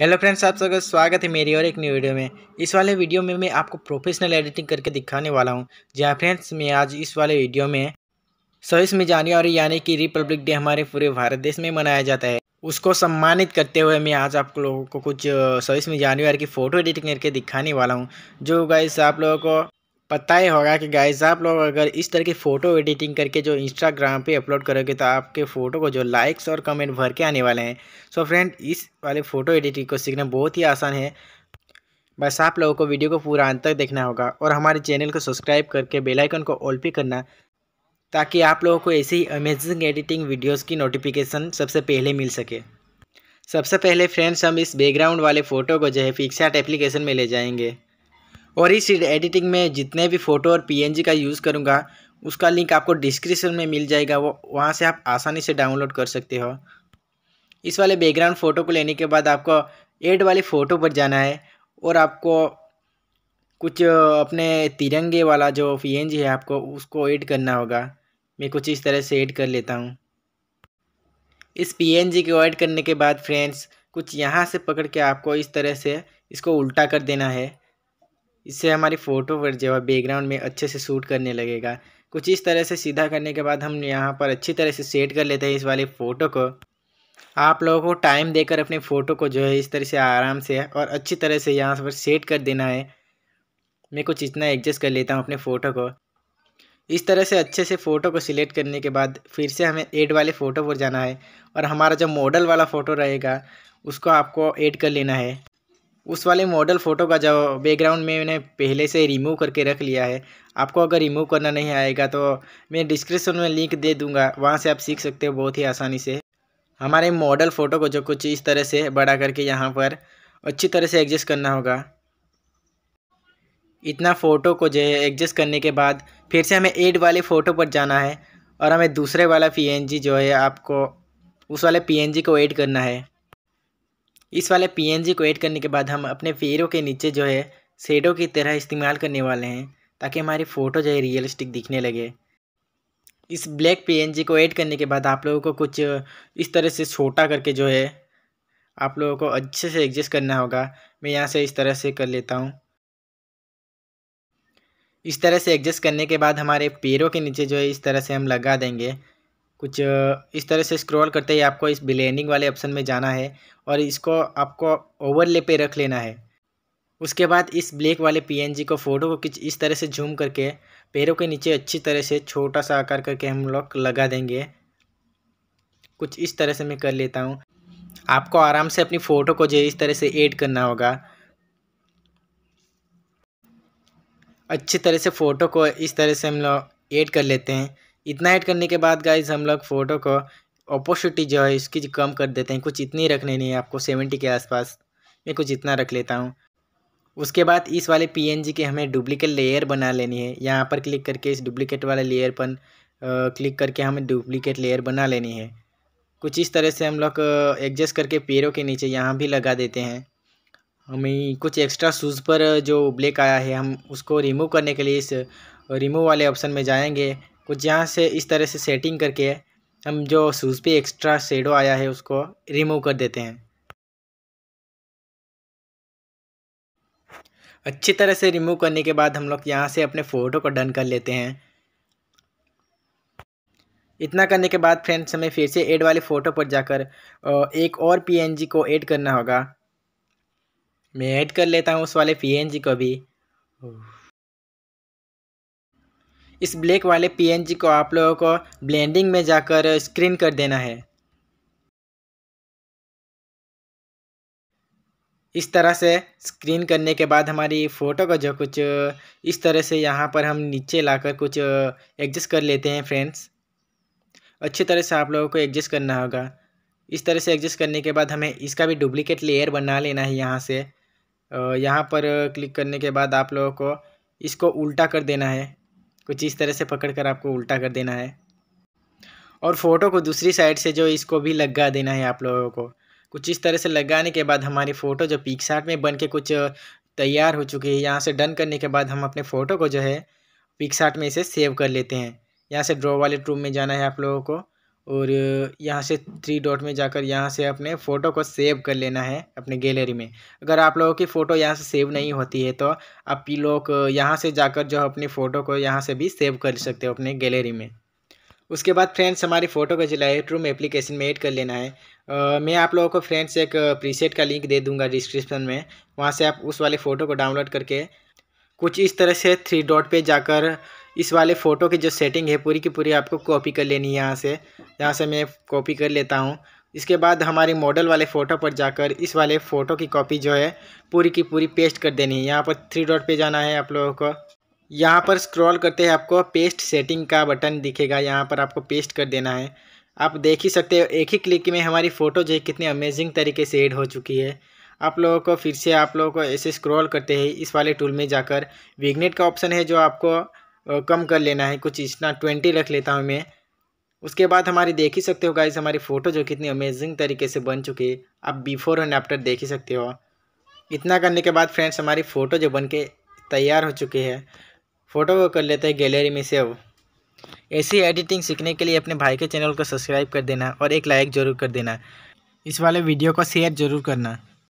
hello friends आप सबका स्वागत है मेरी और एक न्यू वीडियो में इस वाले वीडियो में मैं आपको प्रोफेशनल एडिटिंग करके दिखाने वाला हूं जहां फ्रेंड्स मैं आज इस वाले वीडियो में सौईस में जानवरी यानी कि रिपब्लिक डे हमारे पूरे भारत देश में मनाया जाता है उसको सम्मानित करते हुए मैं आज आप लोगों को कुछ सौईस में जानवर की फ़ोटो एडिटिंग करके दिखाने वाला हूँ जो गाइस आप लोगों को पता ही होगा कि गाइज आप लोग अगर इस तरह की फ़ोटो एडिटिंग करके जो इंस्टाग्राम पे अपलोड करोगे तो आपके फ़ोटो को जो लाइक्स और कमेंट भर के आने वाले हैं सो so फ्रेंड इस वाले फ़ोटो एडिटिंग को सीखना बहुत ही आसान है बस आप लोगों को वीडियो को पूरा अंत तक देखना होगा और हमारे चैनल को सब्सक्राइब करके बेलाइकन को ऑल पे करना ताकि आप लोगों को ऐसे ही अमेजिंग एडिटिंग वीडियोज़ की नोटिफिकेशन सबसे पहले मिल सके सबसे पहले फ्रेंड्स हम इस बैकग्राउंड वाले फ़ोटो को जो है फिक्सैट एप्लीकेशन में ले जाएंगे और इस एडिटिंग में जितने भी फ़ोटो और पीएनजी का यूज़ करूँगा उसका लिंक आपको डिस्क्रिप्शन में मिल जाएगा वो वहाँ से आप आसानी से डाउनलोड कर सकते हो इस वाले बैकग्राउंड फ़ोटो को लेने के बाद आपको एड वाले फ़ोटो पर जाना है और आपको कुछ अपने तिरंगे वाला जो पी है आपको उसको ऐड करना होगा मैं कुछ इस तरह से ऐड कर लेता हूँ इस जी को ऐड करने के बाद फ्रेंड्स कुछ यहाँ से पकड़ के आपको इस तरह से इसको उल्टा कर देना है इससे हमारी फ़ोटो पर जो है बैकग्राउंड में अच्छे से सूट करने लगेगा कुछ इस तरह से सीधा करने के बाद हम यहाँ पर अच्छी तरह से सेट कर लेते हैं इस वाली फ़ोटो को आप लोगों को टाइम देकर अपने फ़ोटो को जो है इस तरह से आराम से और अच्छी तरह से यहाँ पर सेट कर देना है मैं कुछ इतना एडजस्ट कर लेता हूँ अपने फ़ोटो को इस तरह से अच्छे से फ़ोटो को सिलेक्ट करने के बाद फिर से हमें एड वाले फ़ोटो पर जाना है और हमारा जो मॉडल वाला फ़ोटो रहेगा उसको आपको ऐड कर लेना है उस वाले मॉडल फ़ोटो का जो बैकग्राउंड में मैंने पहले से रिमूव करके रख लिया है आपको अगर रिमूव करना नहीं आएगा तो मैं डिस्क्रिप्शन में लिंक दे दूंगा वहाँ से आप सीख सकते हो बहुत ही आसानी से हमारे मॉडल फ़ोटो को जो कुछ इस तरह से बड़ा करके यहाँ पर अच्छी तरह से एडजस्ट करना होगा इतना फ़ोटो को जो है एडजस्ट करने के बाद फिर से हमें एड वाले फ़ोटो पर जाना है और हमें दूसरे वाला पी जो है आपको उस वाले पी को एड करना है इस वाले पीएनजी को ऐड करने के बाद हम अपने पेड़ों के नीचे जो है सेडो की तरह इस्तेमाल करने वाले हैं ताकि हमारी फ़ोटो जो है रियलिस्टिक दिखने लगे इस ब्लैक पीएनजी को ऐड करने के बाद आप लोगों को कुछ इस तरह से छोटा करके जो है आप लोगों को अच्छे से एडजस्ट करना होगा मैं यहाँ से इस तरह से कर लेता हूँ इस तरह से एडजस्ट करने के बाद हमारे पेड़ों के नीचे जो है इस तरह से हम लगा देंगे कुछ इस तरह से स्क्रॉल करते ही आपको इस ब्लेंडिंग वाले ऑप्शन में जाना है और इसको आपको ओवरले पे रख लेना है उसके बाद इस ब्लैक वाले पीएनजी को फ़ोटो को कुछ इस तरह से झूम करके पैरों के नीचे अच्छी तरह से छोटा सा आकार करके हम लोग लगा देंगे कुछ इस तरह से मैं कर लेता हूँ आपको आराम से अपनी फ़ोटो को जो इस तरह से एड करना होगा अच्छी तरह से फ़ोटो को इस तरह से हम लोग एड कर लेते हैं इतना ऐड करने के बाद गाइज हम लोग फ़ोटो को अपोसिटी जो है इसकी जो कम कर देते हैं कुछ इतनी रखने नहीं है आपको सेवेंटी के आसपास मैं कुछ इतना रख लेता हूँ उसके बाद इस वाले पीएनजी के हमें डुप्लीकेट लेयर बना लेनी है यहाँ पर क्लिक करके इस डुप्लीकेट वाले लेयर पर क्लिक करके हमें डुप्लीकेट लेयर बना लेनी है कुछ इस तरह से हम लोग एडजस्ट करके पैरों के नीचे यहाँ भी लगा देते हैं हमें कुछ एक्स्ट्रा शूज़ पर जो ब्लैक आया है हम उसको रिमूव करने के लिए इस रिमूव वाले ऑप्शन में जाएंगे कुछ यहाँ से इस तरह से सेटिंग करके हम जो शूज़ पे एक्स्ट्रा शेडो आया है उसको रिमूव कर देते हैं अच्छी तरह से रिमूव करने के बाद हम लोग यहाँ से अपने फ़ोटो को डन कर लेते हैं इतना करने के बाद फ्रेंड्स हमें फिर से एड वाले फ़ोटो पर जाकर एक और पीएनजी को ऐड करना होगा मैं ऐड कर लेता हूँ उस वाले पीएनजी को भी इस ब्लैक वाले पीएनजी को आप लोगों को ब्लेंडिंग में जाकर स्क्रीन कर देना है इस तरह से स्क्रीन करने के बाद हमारी फ़ोटो का जो कुछ इस तरह से यहाँ पर हम नीचे लाकर कुछ एडजस्ट कर लेते हैं फ्रेंड्स अच्छी तरह से आप लोगों को एडजस्ट करना होगा इस तरह से एडजस्ट करने के बाद हमें इसका भी डुप्लीकेट लेयर बना लेना है यहाँ से यहाँ पर क्लिक करने के बाद आप लोगों को इसको उल्टा कर देना है कुछ इस तरह से पकड़ कर आपको उल्टा कर देना है और फ़ोटो को दूसरी साइड से जो इसको भी लगा देना है आप लोगों को कुछ इस तरह से लगाने के बाद हमारी फ़ोटो जो पिकसार्ट में बन के कुछ तैयार हो चुकी है यहाँ से डन करने के बाद हम अपने फ़ोटो को जो है पिकसार्ट में इसे सेव कर लेते हैं यहाँ से ड्रॉ वाले रूम में जाना है आप लोगों को और यहाँ से थ्री डॉट में जाकर यहाँ से अपने फ़ोटो को सेव कर लेना है अपने गैलरी में अगर आप लोगों की फ़ोटो यहाँ से सेव नहीं होती है तो आप लोग यहाँ से जाकर जो अपनी फ़ोटो को यहाँ से भी सेव कर सकते हो अपने गैलरी में उसके बाद फ्रेंड्स हमारी फ़ोटो को जो लाइट रूम एप्लीकेशन में ऐड कर लेना है आ, मैं आप लोगों को फ्रेंड्स एक प्रीसेट का लिंक दे दूँगा डिस्क्रिप्शन में वहाँ से आप उस वाले फ़ोटो को डाउनलोड करके कुछ इस तरह से थ्री डॉट पर जाकर इस वाले फ़ोटो की जो सेटिंग है पूरी की पूरी आपको कॉपी कर लेनी है यहाँ से यहाँ से मैं कॉपी कर लेता हूँ इसके बाद हमारे मॉडल वाले फ़ोटो पर जाकर इस वाले फ़ोटो की कॉपी जो है पूरी की पूरी पेस्ट कर देनी है यहाँ पर थ्री डॉट पे जाना है आप लोगों को यहाँ पर स्क्रॉल करते हैं आपको पेस्ट सेटिंग का बटन दिखेगा यहाँ पर आपको पेस्ट कर देना है आप देख ही सकते हो एक ही क्लिक में हमारी फ़ोटो जो है कितनी अमेजिंग तरीके से एड हो चुकी है आप लोगों को फिर से आप लोगों को ऐसे स्क्रॉल करते हैं इस वाले टूल में जाकर विग्नेट का ऑप्शन है जो आपको कम कर लेना है कुछ इतना ट्वेंटी रख लेता हूँ मैं उसके बाद हमारी देख ही सकते हो गाइज हमारी फ़ोटो जो कितनी अमेजिंग तरीके से बन चुकी है आप बिफोर एंड आफ्टर देख ही सकते हो इतना करने के बाद फ्रेंड्स हमारी फ़ोटो जो बन के तैयार हो चुकी है फ़ोटो को कर लेते हैं गैलरी में सेव ऐसी एडिटिंग सीखने के लिए अपने भाई के चैनल को सब्सक्राइब कर देना और एक लाइक ज़रूर कर देना इस वाले वीडियो को शेयर ज़रूर करना